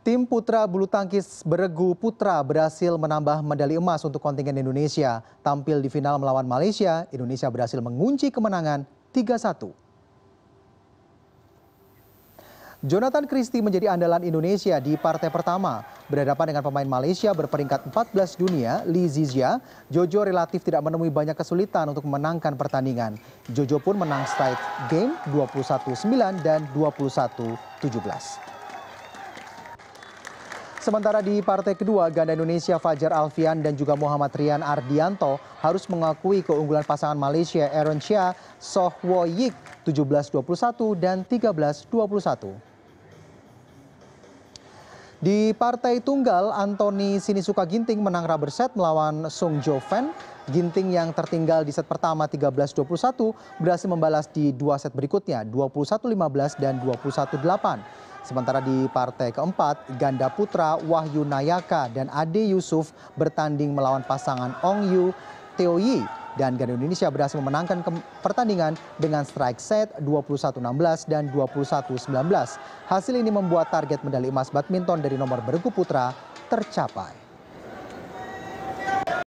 tim putra bulu tangkis beregu putra berhasil menambah medali emas untuk kontingen indonesia tampil di final melawan malaysia indonesia berhasil mengunci kemenangan 3-1 Jonathan Christie menjadi andalan Indonesia di partai pertama. Berhadapan dengan pemain Malaysia berperingkat 14 dunia, Lee Zizia, Jojo relatif tidak menemui banyak kesulitan untuk memenangkan pertandingan. Jojo pun menang straight game 21-9 dan 21-17. Sementara di partai kedua, ganda Indonesia Fajar Alfian dan juga Muhammad Rian Ardianto harus mengakui keunggulan pasangan Malaysia Aaron Chia, Soh Wo Yik puluh satu dan tiga belas dua puluh satu. Di partai tunggal, Anthony Sinisuka Ginting menang rubber set melawan Sung Jo Fan. Ginting yang tertinggal di set pertama tiga belas dua puluh satu berhasil membalas di dua set berikutnya dua puluh satu lima belas dan dua puluh satu delapan. Sementara di partai keempat, ganda putra Wahyu Nayaka dan Ade Yusuf bertanding melawan pasangan Ong Yu Teo Yi dan ganda Indonesia berhasil memenangkan pertandingan dengan strike set 21-16 dan 21-19. Hasil ini membuat target medali emas badminton dari nomor bergu putra tercapai.